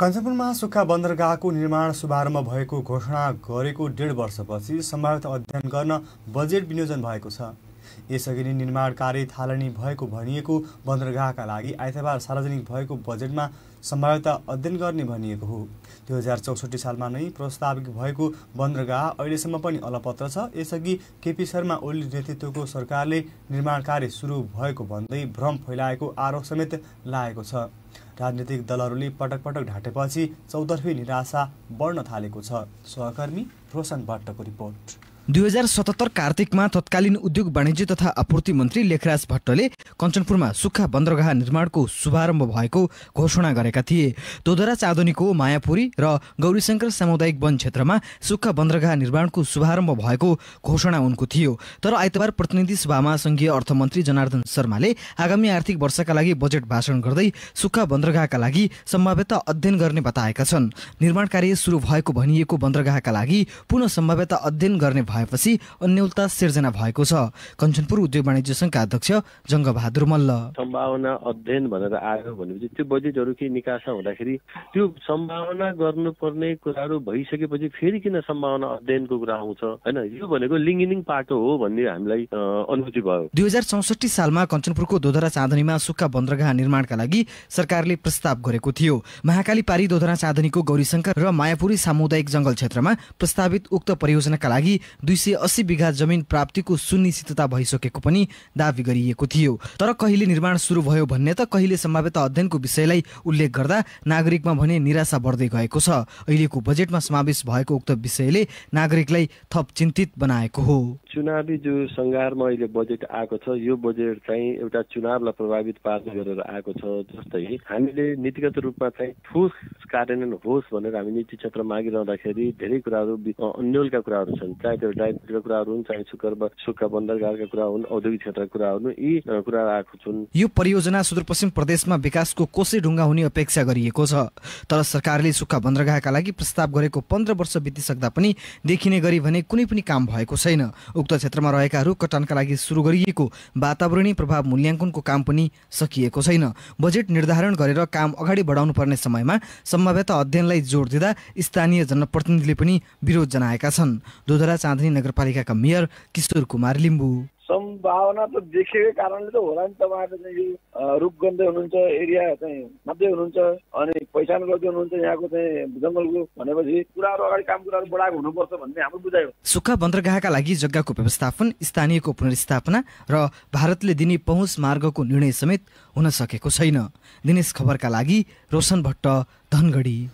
कञ्चनपुरमा सुक्खा बन्दरगाहको निर्माण शुभारम्भ भएको घोषणा गरेको डेढ वर्षपछि सम्भावित अध्ययन गर्न बजेट विनियोजन भएको छ यसअघि नै निर्माण कार्य थालनी भएको भनिएको बन्दरगाहका लागि आइतबार सार्वजनिक भएको बजेटमा सम्भाव्यता अध्ययन गर्ने भनिएको हो दुई हजार चौसठी सालमा नै प्रस्तावित भएको बन्दरगाह अहिलेसम्म पनि अलपत्र छ यसअघि केपी शर्मा ओली नेतृत्वको सरकारले निर्माण कार्य सुरु भएको भन्दै भ्रम फैलाएको आरोप समेत लागेको छ राजनीतिक दलहरूले पटक पटक ढाँटेपछि चौतर्फी निराशा बढ्न थालेको छ सहकर्मी रोशन भट्टको रिपोर्ट दुई हजार सतहत्तर कार्तिकमा तत्कालीन उद्योग वाणिज्य तथा आपूर्ति मन्त्री लेखराज भट्टले कञ्चनपुरमा सुक्खा बन्दरगाह निर्माणको शुभारम्भ भएको घोषणा गरेका थिए दोधरा चाँदनीको मायापुरी र गौरीशङ्कर सामुदायिक वन क्षेत्रमा सुक्खा बन्दरगाह निर्माणको शुभारम्भ भएको घोषणा उनको थियो तर आइतबार प्रतिनिधि सभामा संघीय अर्थमन्त्री जनार्दन शर्माले आगामी आर्थिक वर्षका लागि बजेट भाषण गर्दै सुक्खा बन्दरगाहका लागि सम्भाव्यता अध्ययन गर्ने बताएका छन् निर्माण कार्य सुरु भएको भनिएको बन्दरगाहका लागि पुनः सम्भाव्यता अध्ययन गर्ने भयो भएपछि अन्यलता सिर्जना भएको छ कञ्चनपुर उद्योग वाणिज्य संघका अध्यक्ष जङ्गबहादुर मल्ल सम्भावना अध्ययन भनेर आयो भनेपछि त्यो बजेटहरू केही निकासा हुँदाखेरि त्यो सम्भावना गर्नुपर्ने कुराहरू भइसकेपछि फेरि किन सम्भावना अध्ययनको कुरा आउँछ होइन यो भनेको लिङ्गिनिङ पाटो हो भन्ने हामीलाई अनुभूति भयो दुई हजार चौसठी सालमा कञ्चनपुरको दोधरा चाँदनीमा सुक्खा बन्दरगाह निर्माणका लागि सरकारले प्रस्ताव गरेको थियो महाकाली पारी दोधरा चाँदनीको गौरीशङ्कर र मायापुरी सामुदायिक जङ्गल क्षेत्रमा प्रस्तावित उक्त परियोजनाका लागि दुई सय अस्सी बिघा जमिन प्राप्तिको सुनिश्चितता भइसकेको पनि दावी गरिएको थियो तर कहिले निर्माण सुरु भयो भन्ने त कहिले सम्भाव्यता अध्ययनको विषयलाई उल्लेख गर्दा नागरिकमा भने निराशा बढ्दै गएको छ अहिलेको बजेटमा समावेश भएको उक्त विषयले नागरिकलाई थप चिन्तित बनाएको हो चुनावी जो सङ्घारमा अहिले बजेट आएको छ यो बजेट चाहिँ एउटा चुनावलाई प्रभावित पार्ने गरेर आएको छ जस्तै हामीले नीतिगत रूपमा चाहिँ ठोस कार्यान्वयन होस् भनेर हामी नीति क्षेत्र मागिरहँदाखेरि धेरै कुराहरू अन्यलका कुराहरू छन् चाहे त्यो डाइटका कुराहरू हुन् चाहे सुक्कर सुक्खा बन्दरगाहका कुरा हुन् औद्योगिक क्षेत्रका कुराहरू यी कुरा आएको छन् यो परियोजना सुदूरपश्चिम प्रदेशमा विकासको कोसै ढुङ्गा हुने अपेक्षा गरिएको छ तर सरकारले सुक्खा बन्दरगाहका लागि प्रस्ताव गरेको पन्ध्र वर्ष बितिसक्दा पनि देखिने गरी भने कुनै पनि काम भएको छैन उक्त क्षेत्रमा रहेकाहरू कटानका लागि सुरु गरिएको वातावरणीय प्रभाव मूल्याङ्कनको काम पनि सकिएको छैन बजेट निर्धारण गरेर काम अगाडि बढाउनु पर्ने समयमा सम्भाव्यता अध्ययनलाई जोड दिँदा स्थानीय जनप्रतिनिधिले पनि विरोध जनाएका छन् दोधरा चाँदनी नगरपालिकाका मेयर किशोर कुमार लिम्बू भावना त देखेकै कारणले त होला नि तपाईँहरू चाहिँ रुख गन्दै हुनुहुन्छ एरिया चाहिँ नाप्दै हुनुहुन्छ अनि पहिचान गर्दै हुनुहुन्छ यहाँको चाहिँ जङ्गलको भनेपछि कुराहरू अगाडि काम कुराहरू बढाएको हुनुपर्छ भन्ने हाम्रो बुझाइ हो सुक्खा बन्दरगाहका लागि जग्गाको व्यवस्थापन स्थानीयको पुनर्स्थापना र भारतले दिने पहुँच मार्गको निर्णय समेत हुन सकेको छैन दिनेश खबरका लागि रोशन भट्ट धनगढी